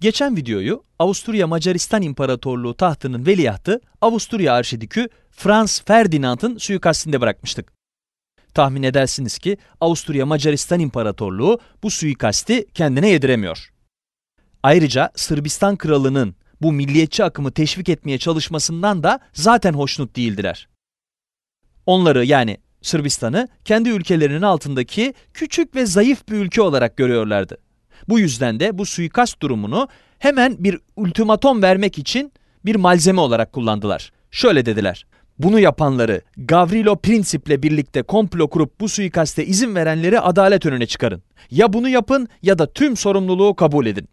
Geçen videoyu Avusturya Macaristan İmparatorluğu tahtının veliahtı Avusturya Arşidükü Franz Ferdinand'ın suikastinde bırakmıştık. Tahmin edersiniz ki Avusturya Macaristan İmparatorluğu bu suikasti kendine yediremiyor. Ayrıca Sırbistan kralının bu milliyetçi akımı teşvik etmeye çalışmasından da zaten hoşnut değildiler. Onları yani Sırbistan'ı kendi ülkelerinin altındaki küçük ve zayıf bir ülke olarak görüyorlardı. Bu yüzden de bu suikast durumunu hemen bir ultimatom vermek için bir malzeme olarak kullandılar. Şöyle dediler. Bunu yapanları Gavrilo Princip'le birlikte komplo kurup bu suikaste izin verenleri adalet önüne çıkarın. Ya bunu yapın ya da tüm sorumluluğu kabul edin.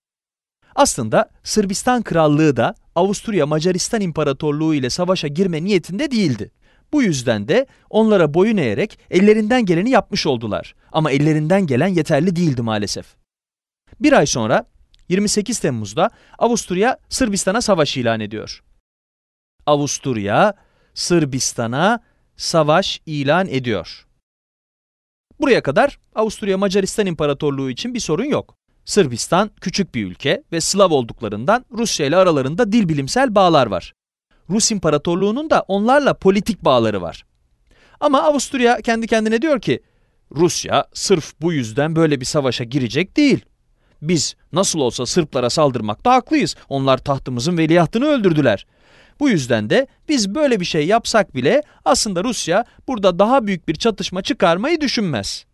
Aslında Sırbistan Krallığı da Avusturya Macaristan İmparatorluğu ile savaşa girme niyetinde değildi. Bu yüzden de onlara boyun eğerek ellerinden geleni yapmış oldular. Ama ellerinden gelen yeterli değildi maalesef. Bir ay sonra 28 Temmuz'da Avusturya Sırbistan'a savaş ilan ediyor. Avusturya Sırbistan'a savaş ilan ediyor. Buraya kadar Avusturya Macaristan İmparatorluğu için bir sorun yok. Sırbistan küçük bir ülke ve Slav olduklarından Rusya ile aralarında dil bilimsel bağlar var. Rus İmparatorluğu'nun da onlarla politik bağları var. Ama Avusturya kendi kendine diyor ki, Rusya sırf bu yüzden böyle bir savaşa girecek değil. Biz nasıl olsa Sırplara saldırmakta haklıyız. Onlar tahtımızın veliahtını öldürdüler. Bu yüzden de biz böyle bir şey yapsak bile aslında Rusya burada daha büyük bir çatışma çıkarmayı düşünmez.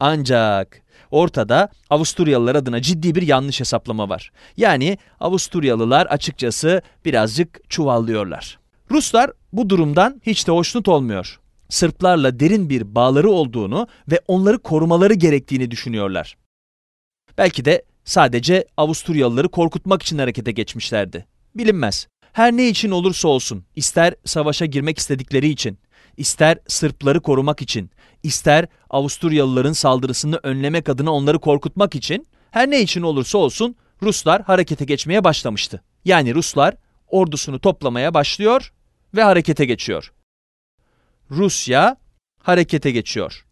Ancak ortada Avusturyalılar adına ciddi bir yanlış hesaplama var. Yani Avusturyalılar açıkçası birazcık çuvallıyorlar. Ruslar bu durumdan hiç de hoşnut olmuyor. Sırplarla derin bir bağları olduğunu ve onları korumaları gerektiğini düşünüyorlar. Belki de sadece Avusturyalıları korkutmak için harekete geçmişlerdi. Bilinmez. Her ne için olursa olsun, ister savaşa girmek istedikleri için, ister Sırpları korumak için, ister Avusturyalıların saldırısını önlemek adına onları korkutmak için, her ne için olursa olsun Ruslar harekete geçmeye başlamıştı. Yani Ruslar ordusunu toplamaya başlıyor ve harekete geçiyor. Rusya harekete geçiyor.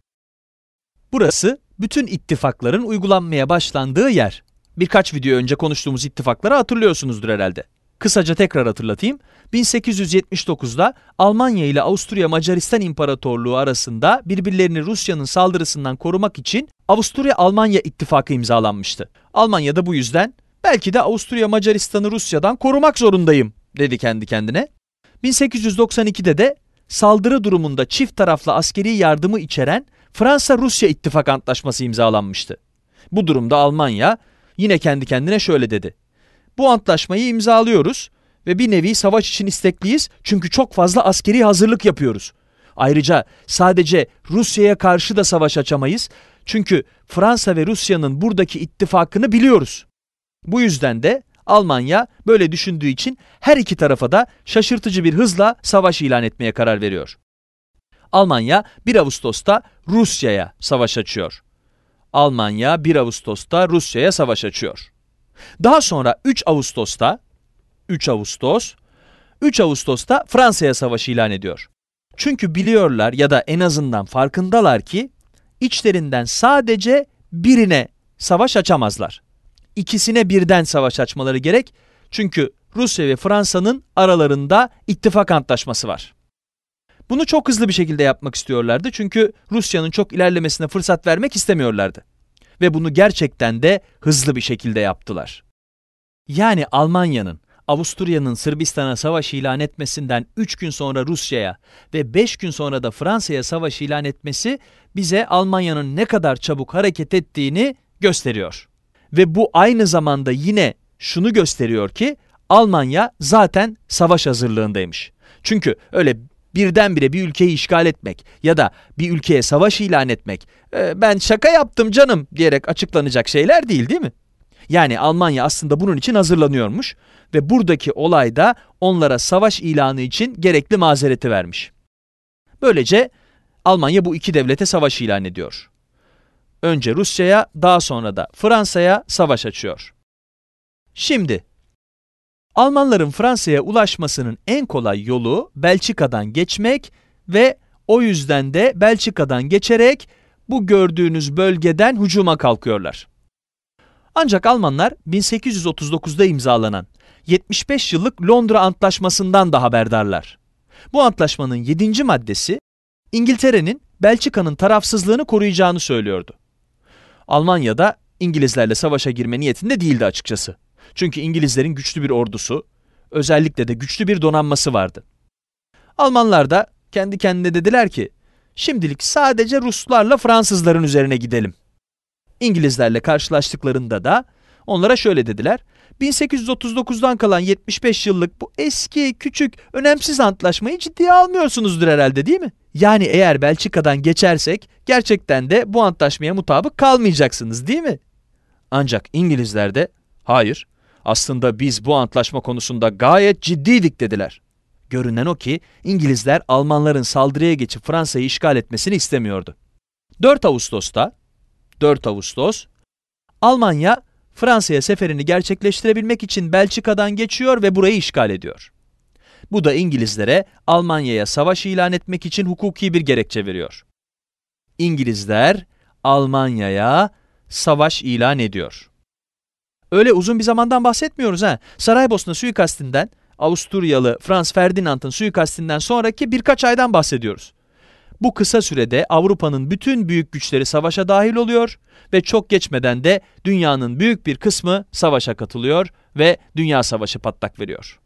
Burası bütün ittifakların uygulanmaya başlandığı yer. Birkaç video önce konuştuğumuz ittifakları hatırlıyorsunuzdur herhalde. Kısaca tekrar hatırlatayım. 1879'da Almanya ile Avusturya Macaristan İmparatorluğu arasında birbirlerini Rusya'nın saldırısından korumak için Avusturya-Almanya ittifakı imzalanmıştı. Almanya da bu yüzden belki de Avusturya Macaristan'ı Rusya'dan korumak zorundayım dedi kendi kendine. 1892'de de saldırı durumunda çift taraflı askeri yardımı içeren Fransa-Rusya ittifak antlaşması imzalanmıştı. Bu durumda Almanya yine kendi kendine şöyle dedi. Bu antlaşmayı imzalıyoruz ve bir nevi savaş için istekliyiz çünkü çok fazla askeri hazırlık yapıyoruz. Ayrıca sadece Rusya'ya karşı da savaş açamayız çünkü Fransa ve Rusya'nın buradaki ittifakını biliyoruz. Bu yüzden de Almanya böyle düşündüğü için her iki tarafa da şaşırtıcı bir hızla savaş ilan etmeye karar veriyor. Almanya 1 Ağustos'ta Rusya'ya savaş açıyor. Almanya 1 Ağustos'ta Rusya'ya savaş açıyor. Daha sonra 3 Ağustos'ta 3 Ağustos 3 Ağustos'ta Fransa'ya savaş ilan ediyor. Çünkü biliyorlar ya da en azından farkındalar ki içlerinden sadece birine savaş açamazlar. İkisine birden savaş açmaları gerek çünkü Rusya ve Fransa'nın aralarında ittifak antlaşması var. Bunu çok hızlı bir şekilde yapmak istiyorlardı çünkü Rusya'nın çok ilerlemesine fırsat vermek istemiyorlardı. Ve bunu gerçekten de hızlı bir şekilde yaptılar. Yani Almanya'nın Avusturya'nın Sırbistan'a savaş ilan etmesinden 3 gün sonra Rusya'ya ve 5 gün sonra da Fransa'ya savaş ilan etmesi bize Almanya'nın ne kadar çabuk hareket ettiğini gösteriyor. Ve bu aynı zamanda yine şunu gösteriyor ki Almanya zaten savaş hazırlığındaymış. Çünkü öyle birdenbire bir ülkeyi işgal etmek ya da bir ülkeye savaş ilan etmek e, ben şaka yaptım canım diyerek açıklanacak şeyler değil değil mi? Yani Almanya aslında bunun için hazırlanıyormuş ve buradaki olay da onlara savaş ilanı için gerekli mazereti vermiş. Böylece Almanya bu iki devlete savaş ilan ediyor. Önce Rusya'ya daha sonra da Fransa'ya savaş açıyor. Şimdi Almanların Fransa'ya ulaşmasının en kolay yolu Belçika'dan geçmek ve o yüzden de Belçika'dan geçerek bu gördüğünüz bölgeden hücuma kalkıyorlar. Ancak Almanlar 1839'da imzalanan 75 yıllık Londra Antlaşması'ndan da haberdarlar. Bu antlaşmanın 7. maddesi İngiltere'nin Belçika'nın tarafsızlığını koruyacağını söylüyordu. Almanya da İngilizlerle savaşa girme niyetinde değildi açıkçası. Çünkü İngilizlerin güçlü bir ordusu, özellikle de güçlü bir donanması vardı. Almanlar da kendi kendine dediler ki, şimdilik sadece Ruslarla Fransızların üzerine gidelim. İngilizlerle karşılaştıklarında da onlara şöyle dediler, 1839'dan kalan 75 yıllık bu eski, küçük, önemsiz antlaşmayı ciddiye almıyorsunuzdur herhalde değil mi? Yani eğer Belçika'dan geçersek gerçekten de bu antlaşmaya mutabık kalmayacaksınız değil mi? Ancak İngilizler de hayır aslında biz bu antlaşma konusunda gayet ciddiydik dediler. Görünen o ki İngilizler Almanların saldırıya geçip Fransa'yı işgal etmesini istemiyordu. 4 Ağustos'ta 4 Ağustos Almanya Fransa'ya seferini gerçekleştirebilmek için Belçika'dan geçiyor ve burayı işgal ediyor. Bu da İngilizlere Almanya'ya savaş ilan etmek için hukuki bir gerekçe veriyor. İngilizler Almanya'ya savaş ilan ediyor. Öyle uzun bir zamandan bahsetmiyoruz ha. Saraybosna suikastinden, Avusturyalı Franz Ferdinand'ın suikastinden sonraki birkaç aydan bahsediyoruz. Bu kısa sürede Avrupa'nın bütün büyük güçleri savaşa dahil oluyor ve çok geçmeden de dünyanın büyük bir kısmı savaşa katılıyor ve dünya savaşı patlak veriyor.